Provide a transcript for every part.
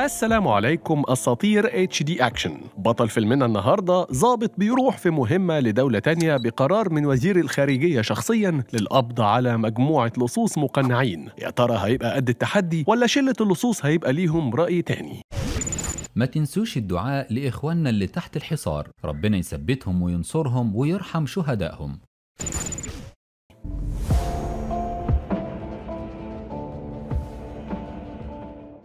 السلام عليكم اساطير اتش دي اكشن بطل فيلمنا النهارده ظابط بيروح في مهمه لدوله تانية بقرار من وزير الخارجيه شخصيا للقبض على مجموعه لصوص مقنعين يا ترى هيبقى قد التحدي ولا شله اللصوص هيبقى ليهم راي تاني ما تنسوش الدعاء لاخواننا اللي تحت الحصار ربنا يثبتهم وينصرهم ويرحم شهدائهم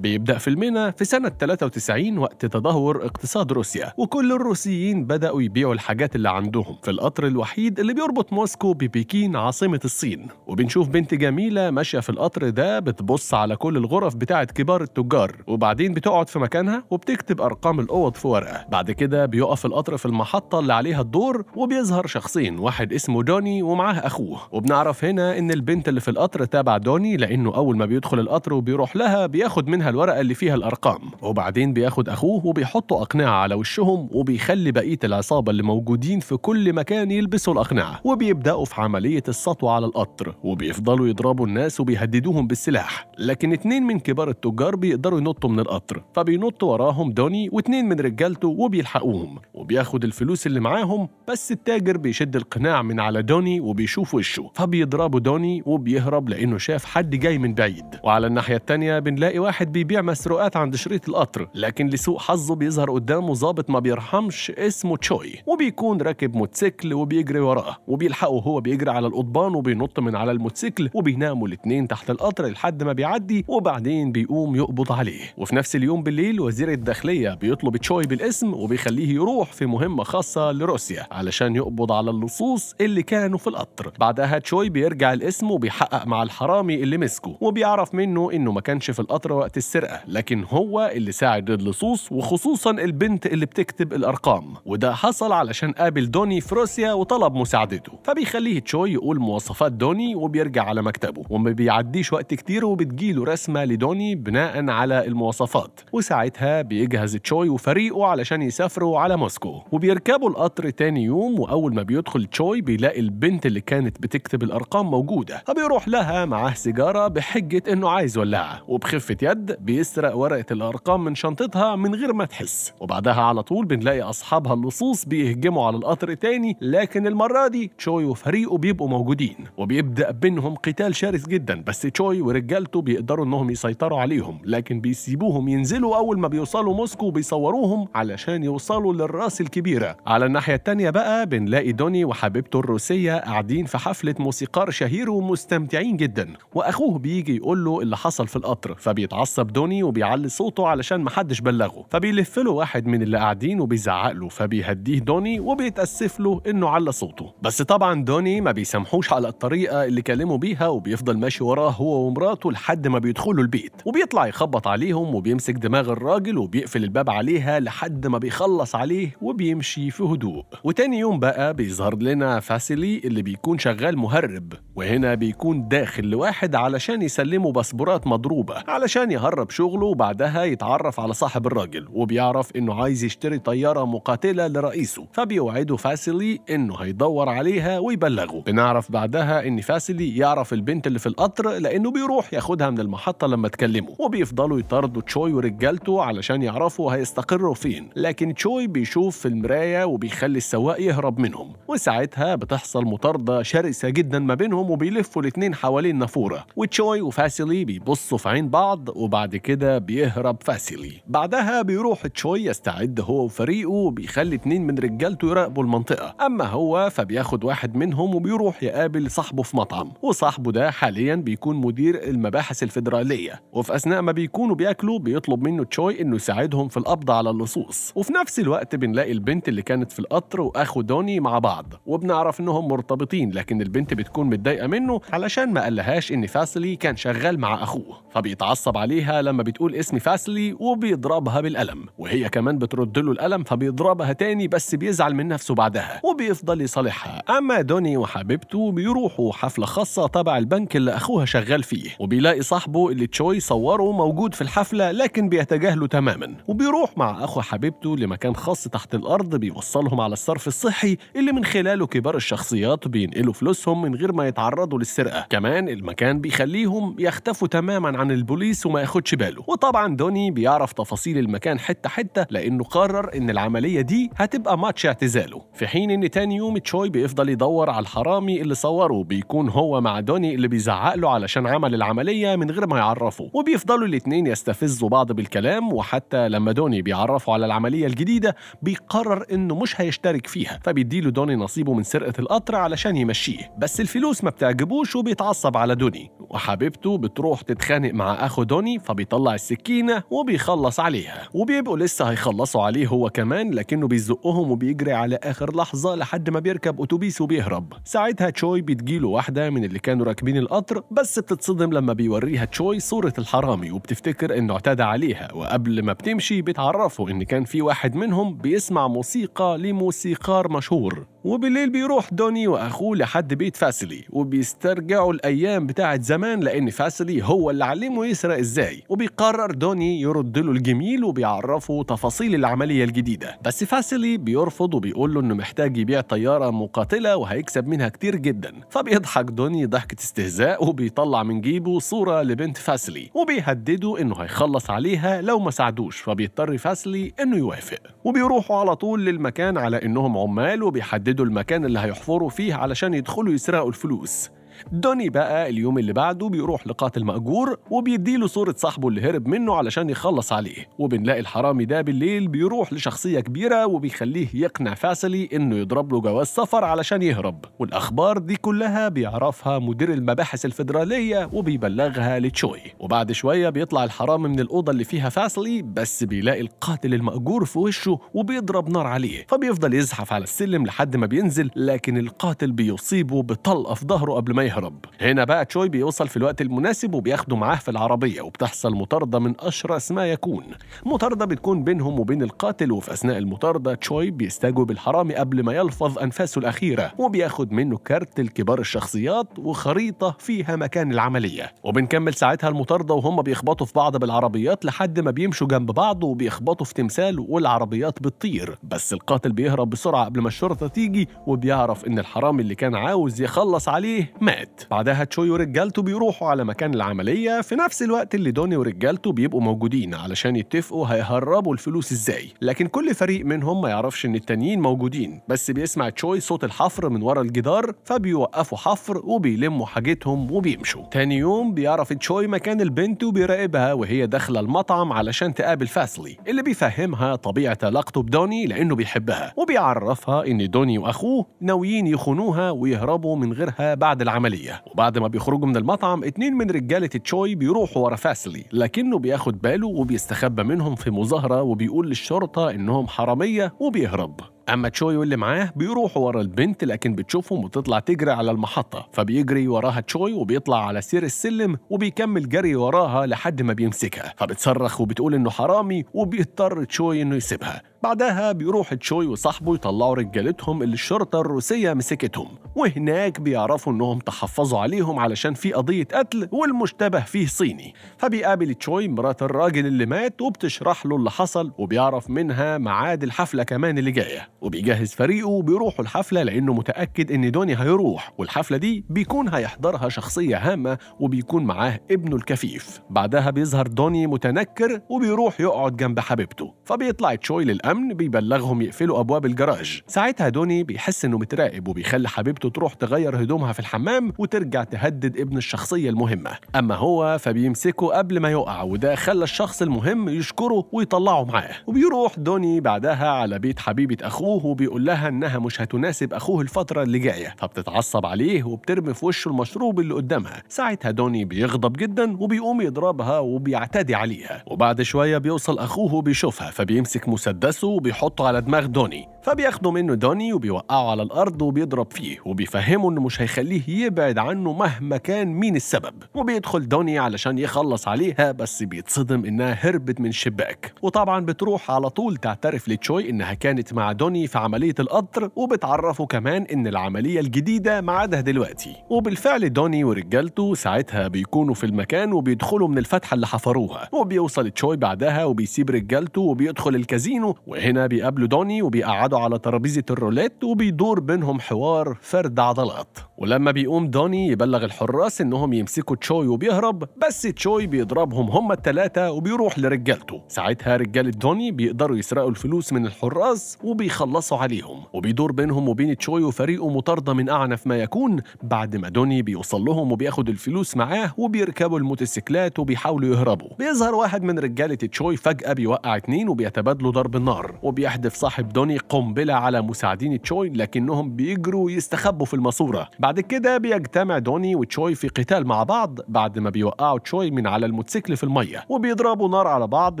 بيبدأ فيلمنا في سنة 93 وقت تدهور اقتصاد روسيا وكل الروسيين بدأوا يبيعوا الحاجات اللي عندهم في القطر الوحيد اللي بيربط موسكو ببكين عاصمة الصين وبنشوف بنت جميلة ماشية في القطر ده بتبص على كل الغرف بتاعة كبار التجار وبعدين بتقعد في مكانها وبتكتب أرقام الأوض في ورقة بعد كده بيقف القطر في المحطة اللي عليها الدور وبيظهر شخصين واحد اسمه دوني ومعاه أخوه وبنعرف هنا إن البنت اللي في القطر تابع دوني لأنه أول ما بيدخل القطر وبيروح لها بياخد منها الورقة اللي فيها الأرقام وبعدين بياخد أخوه وبيحط أقنعة على وشهم وبيخلي بقية العصابة اللي موجودين في كل مكان يلبسوا الأقنعة وبيبدأوا في عملية السطو على القطر وبيفضلوا يضربوا الناس وبيهددوهم بالسلاح لكن اتنين من كبار التجار بيقدروا ينطوا من القطر فبينط وراهم دوني واتنين من رجالته وبيلحقوهم وبياخد الفلوس اللي معاهم بس التاجر بيشد القناع من على دوني وبيشوف وشه فبيضربوا دوني وبيهرب لأنه شاف حد جاي من بعيد وعلى الناحية التانية بنلاقي واحد بي بيبيع مسروقات عند شريط القطر لكن لسوء حظه بيظهر قدامه ظابط ما بيرحمش اسمه تشوي وبيكون راكب موتوسيكل وبيجري وراه وبيلحقه هو بيجري على القضبان وبينط من على الموتوسيكل وبيناموا الاثنين تحت القطر لحد ما بيعدي وبعدين بيقوم يقبض عليه وفي نفس اليوم بالليل وزير الداخليه بيطلب تشوي بالاسم وبيخليه يروح في مهمه خاصه لروسيا علشان يقبض على اللصوص اللي كانوا في القطر بعدها تشوي بيرجع الاسم وبيحقق مع الحرامي اللي مسكه وبيعرف منه انه ما كانش في القطر وقت السنة. السرقة لكن هو اللي ساعد اللصوص وخصوصا البنت اللي بتكتب الأرقام وده حصل علشان قابل دوني في روسيا وطلب مساعدته فبيخليه تشوي يقول مواصفات دوني وبيرجع على مكتبه وما بيعديش وقت كتير وبتجيله رسمة لدوني بناء على المواصفات وساعتها بيجهز تشوي وفريقه علشان يسافروا على موسكو وبيركبوا القطر تاني يوم وأول ما بيدخل تشوي بيلاقي البنت اللي كانت بتكتب الأرقام موجودة فبيروح لها معاه سيجارة بحجة إنه عايز يولعها وبخفة يد بيسرق ورقة الأرقام من شنطتها من غير ما تحس وبعدها على طول بنلاقي أصحابها اللصوص بيهجموا على القطر تاني لكن المرة دي تشوي وفريقه بيبقوا موجودين وبيبدأ بينهم قتال شرس جدا بس تشوي ورجالته بيقدروا إنهم يسيطروا عليهم لكن بيسيبوهم ينزلوا أول ما بيوصلوا موسكو بيصوروهم علشان يوصلوا للراس الكبيرة على الناحية التانية بقى بنلاقي دوني وحبيبته الروسية قاعدين في حفلة موسيقار شهير ومستمتعين جدا وأخوه بيجي يقول له اللي حصل في القطر فبيتعصب دوني وبيعلي صوته علشان ما حدش بلغه فبيلف له واحد من اللي قاعدين وبيزعق له فبيهديه دوني وبيتأسف له إنه على صوته بس طبعا دوني ما بيسامحوش على الطريقة اللي كلمه بيها وبيفضل ماشي وراه هو ومراته لحد ما بيدخلوا البيت وبيطلع يخبط عليهم وبيمسك دماغ الراجل وبيقفل الباب عليها لحد ما بيخلص عليه وبيمشي في هدوء وتاني يوم بقى بيظهر لنا فاسيلي اللي بيكون شغال مهرب وهنا بيكون داخل لواحد علشان يسلمه باسبورات مضروبة علشان يهرب يجرب شغله وبعدها يتعرف على صاحب الراجل وبيعرف انه عايز يشتري طياره مقاتله لرئيسه فبيوعده فاسلي انه هيدور عليها ويبلغه بنعرف بعدها ان فاسلي يعرف البنت اللي في القطر لانه بيروح ياخدها من المحطه لما تكلمه وبيفضلوا يطاردوا تشوي ورجالته علشان يعرفوا هيستقروا فين لكن تشوي بيشوف في المرايه وبيخلي السواق يهرب منهم وساعتها بتحصل مطارده شرسه جدا ما بينهم وبيلفوا الاثنين حوالين نافوره وتشوي وفاسلي بيبصوا في عين بعض وبعد وبعد كده بيهرب فاسيلي بعدها بيروح تشوي يستعد هو وفريقه وبيخلي اتنين من رجالته يراقبوا المنطقة أما هو فبياخد واحد منهم وبيروح يقابل صاحبه في مطعم وصاحبه ده حاليا بيكون مدير المباحث الفيدرالية وفي أثناء ما بيكونوا بياكلوا بيطلب منه تشوي إنه يساعدهم في القبض على اللصوص وفي نفس الوقت بنلاقي البنت اللي كانت في القطر وأخو دوني مع بعض وبنعرف إنهم مرتبطين لكن البنت بتكون متضايقة منه علشان ما قالهاش إن فاسلي كان شغال مع أخوه فبيتعصب عليها لما بتقول اسم فاسلي وبيضربها بالقلم وهي كمان بترد له القلم فبيضربها تاني بس بيزعل من نفسه بعدها وبيفضل يصالحها اما دوني وحبيبته بيروحوا حفله خاصه تبع البنك اللي اخوها شغال فيه وبيلاقي صاحبه اللي تشوي صوره موجود في الحفله لكن بيتجاهله تماما وبيروح مع اخو حبيبته لمكان خاص تحت الارض بيوصلهم على الصرف الصحي اللي من خلاله كبار الشخصيات بينقلوا فلوسهم من غير ما يتعرضوا للسرقه كمان المكان بيخليهم يختفوا تماما عن البوليس وما ياخدش ياخدش باله وطبعا دوني بيعرف تفاصيل المكان حته حته لانه قرر ان العمليه دي هتبقى ماتش اعتزاله في حين ان تاني يوم تشوي بيفضل يدور على الحرامي اللي صوره بيكون هو مع دوني اللي بيزعق له علشان عمل العمليه من غير ما يعرفه وبيفضلوا الاتنين يستفزوا بعض بالكلام وحتى لما دوني بيعرفه على العمليه الجديده بيقرر انه مش هيشترك فيها فبيديله دوني نصيبه من سرقه القطر علشان يمشيه بس الفلوس ما بتعجبوش وبيتعصب على دوني وحبيبته بتروح تتخانق مع اخو دوني ف فبيطلع السكينة وبيخلص عليها وبيبقوا لسه هيخلصوا عليه هو كمان لكنه بيزقهم وبيجري على آخر لحظة لحد ما بيركب أتوبيس وبيهرب ساعتها تشوي بتجيله واحدة من اللي كانوا راكبين القطر بس بتتصدم لما بيوريها تشوي صورة الحرامي وبتفتكر إنه اعتدى عليها وقبل ما بتمشي بتعرفه إن كان في واحد منهم بيسمع موسيقى لموسيقار مشهور وبالليل بيروح دوني واخوه لحد بيت فاسلي وبيسترجعوا الايام بتاعه زمان لان فاسلي هو اللي علمه يسرق ازاي وبيقرر دوني يرد له الجميل وبيعرفه تفاصيل العمليه الجديده بس فاسلي بيرفض وبيقول له انه محتاج يبيع طياره مقاتله وهيكسب منها كتير جدا فبيضحك دوني ضحكه استهزاء وبيطلع من جيبه صوره لبنت فاسلي وبيهدده انه هيخلص عليها لو ما ساعدوش فبيضطر فاسلي انه يوافق وبيروحوا على طول للمكان على انهم عمال وبيحددوا يحددوا المكان اللي هيحفروا فيه علشان يدخلوا يسرقوا الفلوس دوني بقى اليوم اللي بعده بيروح لقاتل مأجور وبيديله صورة صاحبه اللي هرب منه علشان يخلص عليه وبنلاقي الحرامي ده بالليل بيروح لشخصية كبيرة وبيخليه يقنع فاسلي إنه يضرب له جواز سفر علشان يهرب والأخبار دي كلها بيعرفها مدير المباحث الفيدرالية وبيبلغها لتشوي وبعد شوية بيطلع الحرامي من الأوضة اللي فيها فاسلي بس بيلاقي القاتل المأجور في وشه وبيضرب نار عليه فبيفضل يزحف على السلم لحد ما بينزل لكن القاتل بيصيبه بطلقة في ظهره قبل ما يهرب هنا بقى تشوي بيوصل في الوقت المناسب وبياخده معاه في العربية وبتحصل مطاردة من أشرس ما يكون مطاردة بتكون بينهم وبين القاتل وفي أثناء المطاردة تشوي بيستجوب الحرامي قبل ما يلفظ أنفاسه الأخيرة وبياخد منه كارت لكبار الشخصيات وخريطة فيها مكان العملية وبنكمل ساعتها المطاردة وهم بيخبطوا في بعض بالعربيات لحد ما بيمشوا جنب بعض وبيخبطوا في تمثال والعربيات بتطير بس القاتل بيهرب بسرعة قبل ما الشرطة تيجي وبيعرف إن الحرامي اللي كان عاوز يخلص عليه مات مات بعدها تشوي ورجالته بيروحوا على مكان العملية في نفس الوقت اللي دوني ورجالته بيبقوا موجودين علشان يتفقوا هيهربوا الفلوس ازاي لكن كل فريق منهم ما يعرفش ان التانيين موجودين بس بيسمع تشوي صوت الحفر من ورا الجدار فبيوقفوا حفر وبيلموا حاجتهم وبيمشوا تاني يوم بيعرف تشوي مكان البنت وبيراقبها وهي داخلة المطعم علشان تقابل فاسلي اللي بيفهمها طبيعة علاقته بدوني لأنه بيحبها وبيعرفها إن دوني وأخوه ناويين يخونوها ويهربوا من غيرها بعد العملية العملية وبعد ما بيخرجوا من المطعم اتنين من رجالة تشوي بيروحوا ورا فاسلي لكنه بياخد باله وبيستخبى منهم في مظاهرة وبيقول للشرطة إنهم حرامية وبيهرب اما تشوي واللي معاه بيروحوا ورا البنت لكن بتشوفهم وتطلع تجري على المحطه فبيجري وراها تشوي وبيطلع على سير السلم وبيكمل جري وراها لحد ما بيمسكها فبتصرخ وبتقول انه حرامي وبيضطر تشوي انه يسيبها بعدها بيروح تشوي وصاحبه يطلعوا رجالتهم اللي الشرطة الروسية مسكتهم وهناك بيعرفوا انهم تحفظوا عليهم علشان في قضية قتل والمشتبه فيه صيني فبيقابل تشوي مرات الراجل اللي مات وبتشرح له اللي حصل وبيعرف منها ميعاد الحفلة كمان اللي جاية وبيجهز فريقه وبيروحوا الحفلة لأنه متأكد إن دوني هيروح والحفلة دي بيكون هيحضرها شخصية هامة وبيكون معاه ابنه الكفيف بعدها بيظهر دوني متنكر وبيروح يقعد جنب حبيبته فبيطلع تشوي للأمن الأمن بيبلغهم يقفلوا أبواب الجراج ساعتها دوني بيحس إنه متراقب وبيخلي حبيبته تروح تغير هدومها في الحمام وترجع تهدد ابن الشخصية المهمة أما هو فبيمسكه قبل ما يقع وده خلى الشخص المهم يشكره ويطلعه معاه وبيروح دوني بعدها على بيت حبيبة أخوه وبيقول لها إنها مش هتناسب أخوه الفترة اللي جاية فبتتعصب عليه وبترمي في وشه المشروب اللي قدامها ساعتها دوني بيغضب جدا وبيقوم يضربها وبيعتدي عليها وبعد شوية بيوصل أخوه وبيشوفها فبيمسك مسدسه بنفسه وبيحطه على دماغ دوني فبياخدوا منه دوني وبيوقعه على الارض وبيضرب فيه وبيفهمه انه مش هيخليه يبعد عنه مهما كان مين السبب وبيدخل دوني علشان يخلص عليها بس بيتصدم انها هربت من شباك وطبعا بتروح على طول تعترف لتشوي انها كانت مع دوني في عمليه القطر وبتعرفه كمان ان العمليه الجديده عادها دلوقتي وبالفعل دوني ورجالته ساعتها بيكونوا في المكان وبيدخلوا من الفتحه اللي حفروها وبيوصل تشوي بعدها وبيسيب رجالته وبيدخل الكازينو وهنا بيقابلوا دوني وبيقعدوا بيقعدوا على ترابيزة الروليت وبيدور بينهم حوار فرد عضلات ولما بيقوم دوني يبلغ الحراس انهم يمسكوا تشوي وبيهرب بس تشوي بيضربهم هم التلاتة وبيروح لرجالته ساعتها رجالة دوني بيقدروا يسرقوا الفلوس من الحراس وبيخلصوا عليهم وبيدور بينهم وبين تشوي وفريقه مطاردة من أعنف ما يكون بعد ما دوني بيوصل لهم وبياخد الفلوس معاه وبيركبوا الموتوسيكلات وبيحاولوا يهربوا بيظهر واحد من رجالة تشوي فجأة بيوقع اتنين وبيتبادلوا ضرب النار وبيحدف صاحب دوني قم قنبلة على مساعدين تشوي لكنهم بيجروا يستخبوا في الماسورة بعد كده بيجتمع دوني وتشوي في قتال مع بعض بعد ما بيوقعوا تشوي من على الموتوسيكل في المية وبيضربوا نار على بعض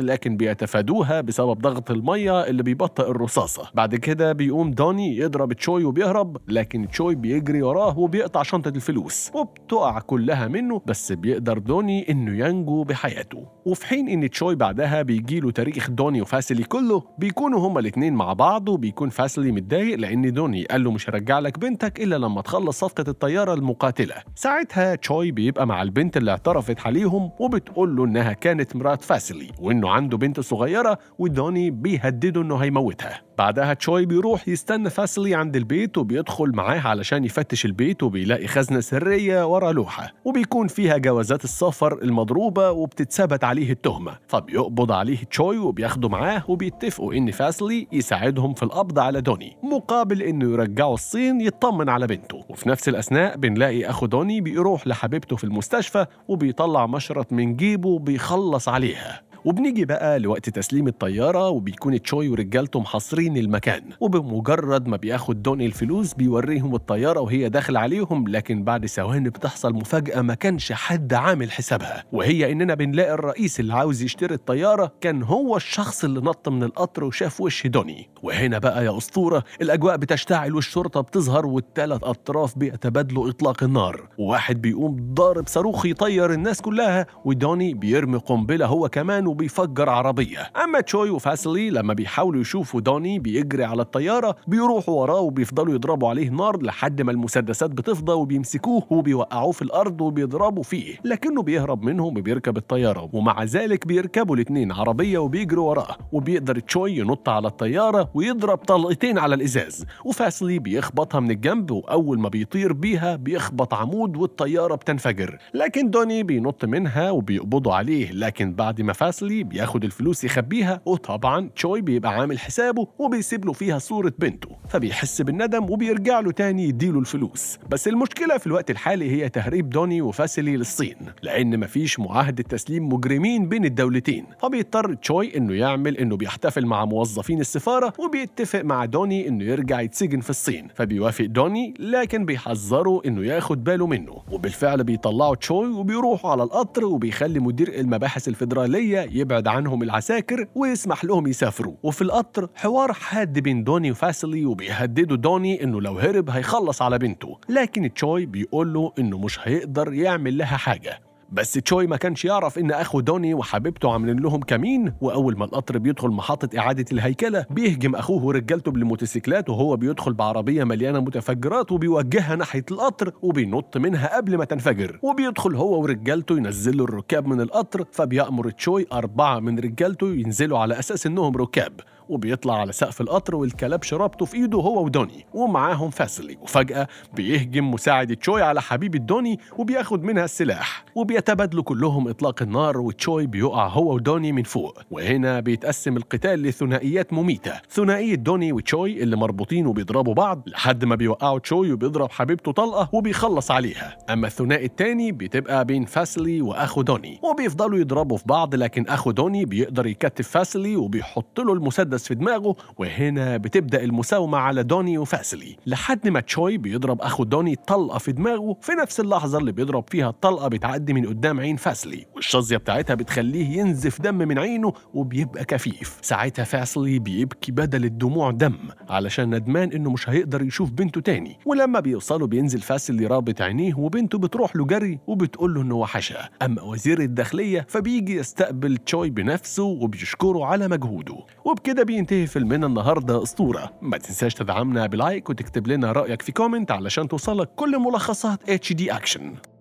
لكن بيتفادوها بسبب ضغط المية اللي بيبطئ الرصاصة بعد كده بيقوم دوني يضرب تشوي وبيهرب لكن تشوي بيجري وراه وبيقطع شنطة الفلوس وبتقع كلها منه بس بيقدر دوني انه ينجو بحياته وفي حين ان تشوي بعدها بيجيله تاريخ دوني وفاسلي كله بيكونوا هما الاتنين مع بعض وبي بيكون فاسلي متضايق لان دوني قال له مش هرجع لك بنتك الا لما تخلص صفقه الطياره المقاتله ساعتها تشوي بيبقى مع البنت اللي اعترفت عليهم وبتقول له انها كانت مرات فاسلي وانه عنده بنت صغيره ودوني بيهدده انه هيموتها بعدها تشوي بيروح يستنى فاسلي عند البيت وبيدخل معاه علشان يفتش البيت وبيلاقي خزنة سرية ورا لوحة وبيكون فيها جوازات السفر المضروبة وبتتثبت عليه التهمة فبيقبض عليه تشوي وبياخده معاه وبيتفقوا إن فاسلي يساعدهم في القبض على دوني مقابل إنه يرجعه الصين يطمن على بنته وفي نفس الأثناء بنلاقي أخو دوني بيروح لحبيبته في المستشفى وبيطلع مشرط من جيبه وبيخلص عليها وبنيجي بقى لوقت تسليم الطيارة وبيكون تشوي ورجالته محاصرين المكان وبمجرد ما بياخد دوني الفلوس بيوريهم الطيارة وهي داخل عليهم لكن بعد ثواني بتحصل مفاجأة ما كانش حد عامل حسابها وهي إننا بنلاقي الرئيس اللي عاوز يشتري الطيارة كان هو الشخص اللي نط من القطر وشاف وش دوني وهنا بقى يا أسطورة الأجواء بتشتعل والشرطة بتظهر والثلاث أطراف بيتبادلوا إطلاق النار وواحد بيقوم ضارب صاروخ يطير الناس كلها ودوني بيرمي قنبلة هو كمان وبيفجر عربية أما تشوي وفاسلي لما بيحاولوا يشوفوا دوني بيجري على الطيارة بيروحوا وراه وبيفضلوا يضربوا عليه نار لحد ما المسدسات بتفضى وبيمسكوه وبيوقعوه في الأرض وبيضربوا فيه لكنه بيهرب منهم وبيركب الطيارة ومع ذلك بيركبوا الاتنين عربية وبيجروا وراه وبيقدر تشوي ينط على الطيارة ويضرب طلقتين على الإزاز وفاسلي بيخبطها من الجنب وأول ما بيطير بيها بيخبط عمود والطيارة بتنفجر لكن دوني بينط منها وبيقبضوا عليه لكن بعد ما فاسلي الاصلي بياخد الفلوس يخبيها وطبعا تشوي بيبقى عامل حسابه وبيسيب له فيها صوره بنته فبيحس بالندم وبيرجع له تاني يديله الفلوس بس المشكله في الوقت الحالي هي تهريب دوني وفاسلي للصين لان مفيش معاهده تسليم مجرمين بين الدولتين فبيضطر تشوي انه يعمل انه بيحتفل مع موظفين السفاره وبيتفق مع دوني انه يرجع يتسجن في الصين فبيوافق دوني لكن بيحذره انه ياخد باله منه وبالفعل بيطلعوا تشوي وبيروحوا على القطر وبيخلي مدير المباحث الفيدراليه يبعد عنهم العساكر ويسمح لهم يسافروا وفي القطر حوار حاد بين دوني وفاسلي وبيهددوا دوني انه لو هرب هيخلص على بنته لكن تشوي بيقول له انه مش هيقدر يعمل لها حاجه بس تشوي ما كانش يعرف ان اخو دوني وحبيبته عاملين لهم كمين واول ما القطر بيدخل محطه اعاده الهيكله بيهجم اخوه ورجالته بالموتوسيكلات وهو بيدخل بعربيه مليانه متفجرات وبيوجهها ناحيه القطر وبينط منها قبل ما تنفجر وبيدخل هو ورجالته ينزلوا الركاب من القطر فبيامر تشوي اربعه من رجالته ينزلوا على اساس انهم ركاب وبيطلع على سقف القطر والكلاب رابطه في ايده هو ودوني ومعاهم فاسلي وفجأة بيهجم مساعد تشوي على حبيب دوني وبياخد منها السلاح وبيتبادلوا كلهم إطلاق النار وتشوي بيقع هو ودوني من فوق وهنا بيتقسم القتال لثنائيات مميتة ثنائية دوني وتشوي اللي مربوطين وبيضربوا بعض لحد ما بيوقعوا تشوي وبيضرب حبيبته طلقة وبيخلص عليها أما الثنائي التاني بتبقى بين فاسلي وأخو دوني وبيفضلوا يضربوا في بعض لكن أخو دوني بيقدر يكتف فاسلي وبيحط له المسدس بيركز في دماغه وهنا بتبدا المساومه على دوني وفاسلي لحد ما تشوي بيضرب اخو دوني طلقه في دماغه في نفس اللحظه اللي بيضرب فيها الطلقه بتعدي من قدام عين فاسلي والشظيه بتاعتها بتخليه ينزف دم من عينه وبيبقى كفيف ساعتها فاسلي بيبكي بدل الدموع دم علشان ندمان انه مش هيقدر يشوف بنته تاني ولما بيوصلوا بينزل فاسلي رابط عينيه وبنته بتروح له جري وبتقول له انه وحشها اما وزير الداخليه فبيجي يستقبل تشوي بنفسه وبيشكره على مجهوده وبكده بينتهي فيلمنا النهارده اسطوره ما تنساش تدعمنا بلايك وتكتب لنا رايك في كومنت علشان توصلك كل ملخصات اتش دي اكشن